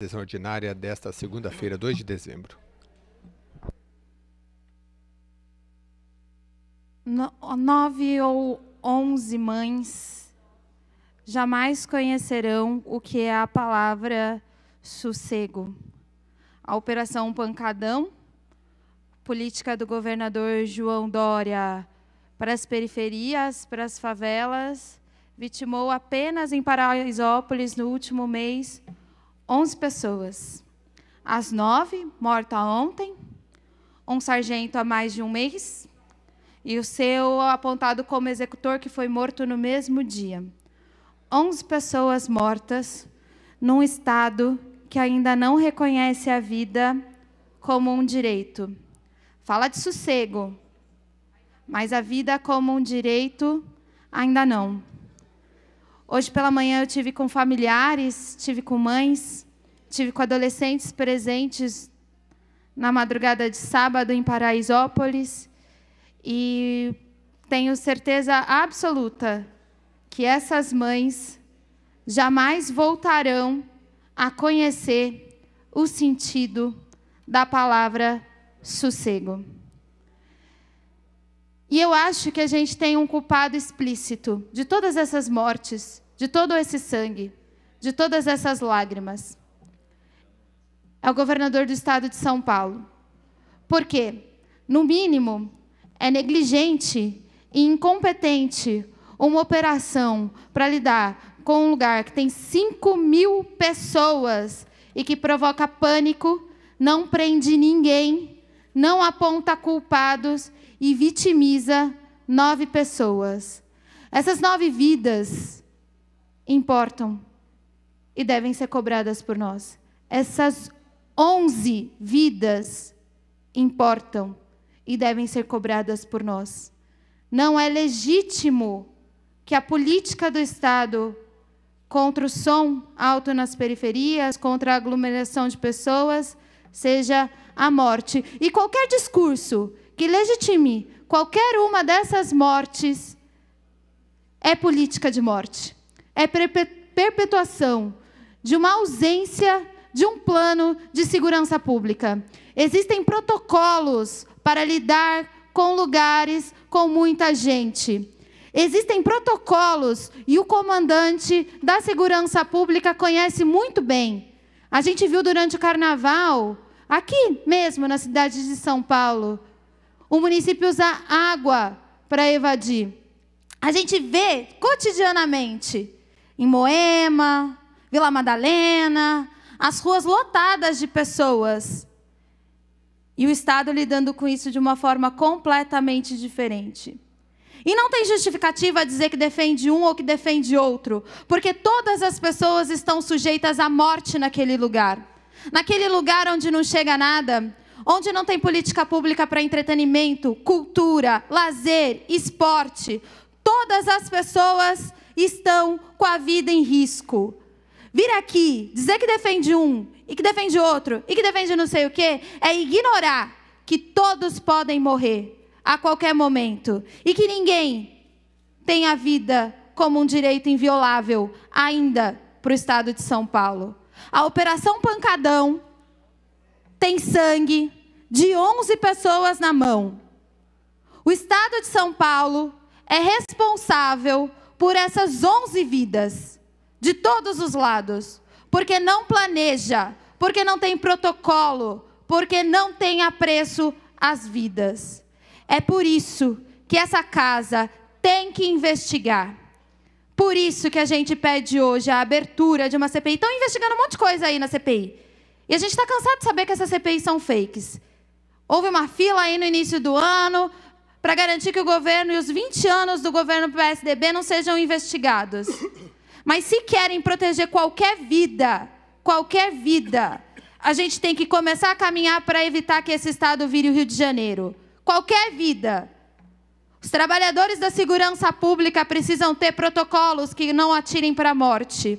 Sessão ordinária desta segunda-feira, 2 de dezembro. No, nove ou onze mães jamais conhecerão o que é a palavra sossego. A Operação Pancadão, política do governador João Dória para as periferias, para as favelas, vitimou apenas em Paraisópolis, no último mês, 11 pessoas. As nove, mortas ontem, um sargento há mais de um mês, e o seu apontado como executor, que foi morto no mesmo dia. 11 pessoas mortas num Estado que ainda não reconhece a vida como um direito. Fala de sossego, mas a vida como um direito ainda não. Hoje pela manhã eu tive com familiares, tive com mães, tive com adolescentes presentes na madrugada de sábado em Paraisópolis e tenho certeza absoluta que essas mães jamais voltarão a conhecer o sentido da palavra sossego. E eu acho que a gente tem um culpado explícito de todas essas mortes de todo esse sangue, de todas essas lágrimas. É o governador do estado de São Paulo. Porque, no mínimo, é negligente e incompetente uma operação para lidar com um lugar que tem 5 mil pessoas e que provoca pânico, não prende ninguém, não aponta culpados e vitimiza nove pessoas. Essas nove vidas importam e devem ser cobradas por nós. Essas 11 vidas importam e devem ser cobradas por nós. Não é legítimo que a política do Estado contra o som alto nas periferias, contra a aglomeração de pessoas, seja a morte. E qualquer discurso que legitime qualquer uma dessas mortes é política de morte é perpetuação de uma ausência de um plano de segurança pública. Existem protocolos para lidar com lugares com muita gente. Existem protocolos e o comandante da segurança pública conhece muito bem. A gente viu durante o carnaval, aqui mesmo na cidade de São Paulo, o município usar água para evadir. A gente vê cotidianamente em Moema, Vila Madalena, as ruas lotadas de pessoas. E o Estado lidando com isso de uma forma completamente diferente. E não tem justificativa dizer que defende um ou que defende outro, porque todas as pessoas estão sujeitas à morte naquele lugar. Naquele lugar onde não chega nada, onde não tem política pública para entretenimento, cultura, lazer, esporte, todas as pessoas estão com a vida em risco. Vir aqui, dizer que defende um, e que defende outro, e que defende não sei o quê, é ignorar que todos podem morrer a qualquer momento e que ninguém tem a vida como um direito inviolável ainda para o estado de São Paulo. A Operação Pancadão tem sangue de 11 pessoas na mão. O estado de São Paulo é responsável por essas 11 vidas, de todos os lados, porque não planeja, porque não tem protocolo, porque não tem apreço às vidas. É por isso que essa casa tem que investigar. Por isso que a gente pede hoje a abertura de uma CPI. Estão investigando um monte de coisa aí na CPI. E a gente está cansado de saber que essas CPIs são fakes. Houve uma fila aí no início do ano, para garantir que o governo e os 20 anos do governo PSDB não sejam investigados. Mas se querem proteger qualquer vida, qualquer vida, a gente tem que começar a caminhar para evitar que esse Estado vire o Rio de Janeiro. Qualquer vida. Os trabalhadores da segurança pública precisam ter protocolos que não atirem para a morte.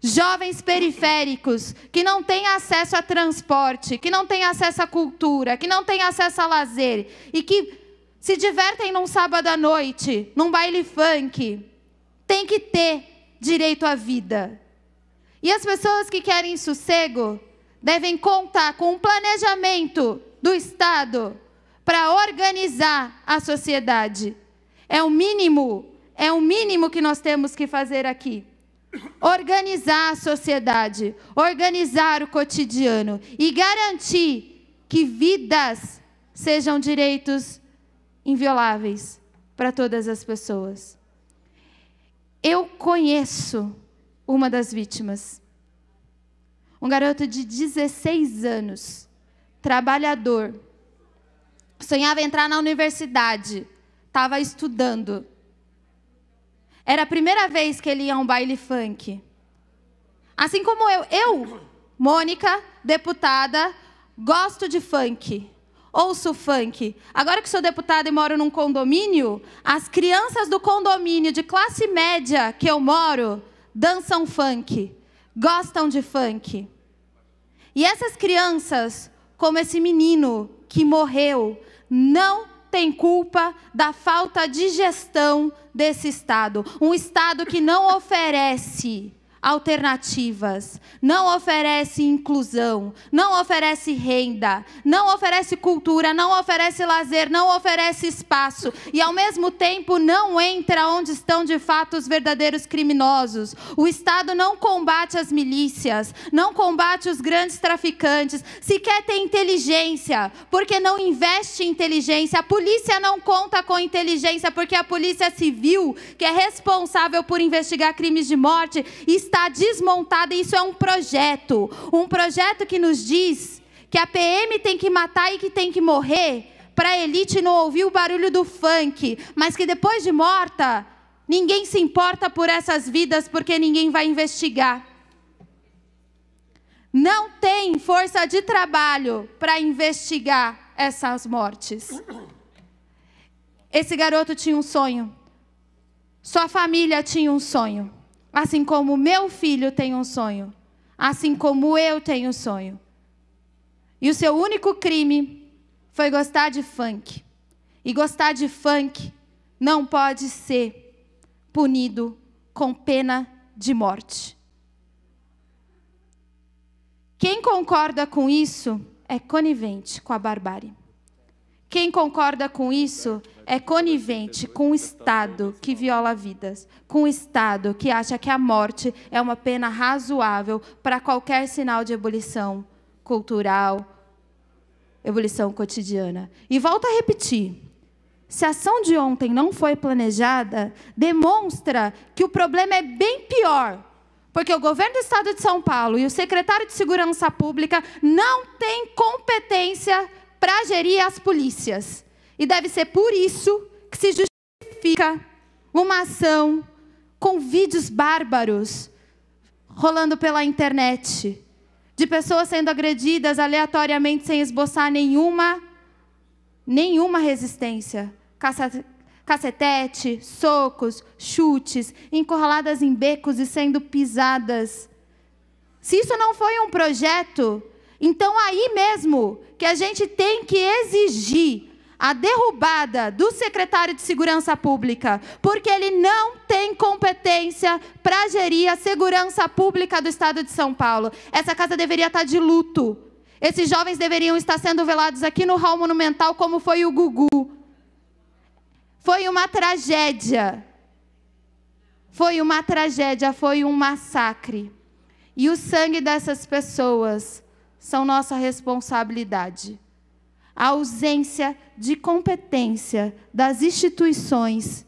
Jovens periféricos que não têm acesso a transporte, que não têm acesso à cultura, que não têm acesso a lazer e que se divertem num sábado à noite, num baile funk, tem que ter direito à vida. E as pessoas que querem sossego devem contar com um planejamento do Estado para organizar a sociedade. É o mínimo, é o mínimo que nós temos que fazer aqui. Organizar a sociedade, organizar o cotidiano e garantir que vidas sejam direitos invioláveis para todas as pessoas. Eu conheço uma das vítimas. Um garoto de 16 anos, trabalhador, sonhava entrar na universidade, estava estudando. Era a primeira vez que ele ia a um baile funk. Assim como eu, eu, Mônica, deputada, gosto de funk ouço funk. Agora que sou deputada e moro num condomínio, as crianças do condomínio de classe média que eu moro dançam funk, gostam de funk. E essas crianças, como esse menino que morreu, não tem culpa da falta de gestão desse Estado. Um Estado que não oferece alternativas, não oferece inclusão, não oferece renda, não oferece cultura, não oferece lazer, não oferece espaço e ao mesmo tempo não entra onde estão de fato os verdadeiros criminosos. O Estado não combate as milícias, não combate os grandes traficantes, sequer tem inteligência, porque não investe em inteligência. A polícia não conta com inteligência porque a polícia civil, que é responsável por investigar crimes de morte, está está desmontada, isso é um projeto. Um projeto que nos diz que a PM tem que matar e que tem que morrer para a elite não ouvir o barulho do funk, mas que depois de morta, ninguém se importa por essas vidas porque ninguém vai investigar. Não tem força de trabalho para investigar essas mortes. Esse garoto tinha um sonho. Sua família tinha um sonho. Assim como meu filho tem um sonho, assim como eu tenho um sonho. E o seu único crime foi gostar de funk. E gostar de funk não pode ser punido com pena de morte. Quem concorda com isso é conivente com a barbárie. Quem concorda com isso é conivente com o Estado que viola vidas, com o Estado que acha que a morte é uma pena razoável para qualquer sinal de ebulição cultural, ebulição cotidiana. E volto a repetir. Se a ação de ontem não foi planejada, demonstra que o problema é bem pior porque o governo do estado de São Paulo e o secretário de Segurança Pública não têm competência para gerir as polícias. E deve ser por isso que se justifica uma ação com vídeos bárbaros rolando pela internet de pessoas sendo agredidas aleatoriamente sem esboçar nenhuma nenhuma resistência. Caça, cacetete, socos, chutes, encurraladas em becos e sendo pisadas. Se isso não foi um projeto então, aí mesmo que a gente tem que exigir a derrubada do secretário de Segurança Pública, porque ele não tem competência para gerir a segurança pública do Estado de São Paulo. Essa casa deveria estar tá de luto. Esses jovens deveriam estar sendo velados aqui no Hall Monumental, como foi o Gugu. Foi uma tragédia. Foi uma tragédia, foi um massacre. E o sangue dessas pessoas são nossa responsabilidade. A ausência de competência das instituições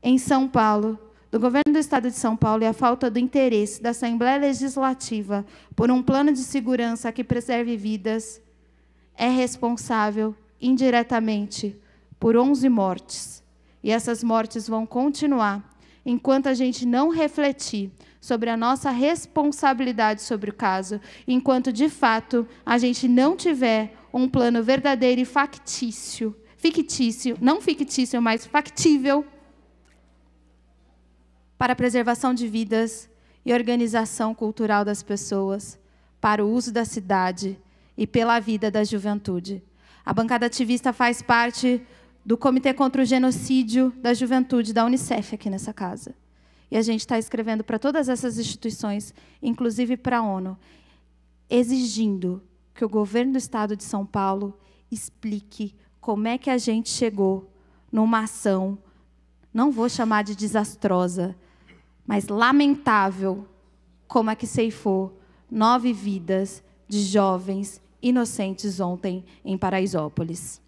em São Paulo, do governo do estado de São Paulo, e a falta do interesse da Assembleia Legislativa por um plano de segurança que preserve vidas é responsável indiretamente por 11 mortes. E essas mortes vão continuar enquanto a gente não refletir sobre a nossa responsabilidade sobre o caso, enquanto de fato a gente não tiver um plano verdadeiro e factício, fictício, não fictício, mas factível para a preservação de vidas e organização cultural das pessoas, para o uso da cidade e pela vida da juventude. A bancada ativista faz parte do Comitê contra o Genocídio da Juventude da Unicef aqui nessa casa. E a gente está escrevendo para todas essas instituições, inclusive para a ONU, exigindo que o governo do estado de São Paulo explique como é que a gente chegou numa ação, não vou chamar de desastrosa, mas lamentável, como é que ceifou nove vidas de jovens inocentes ontem em Paraisópolis.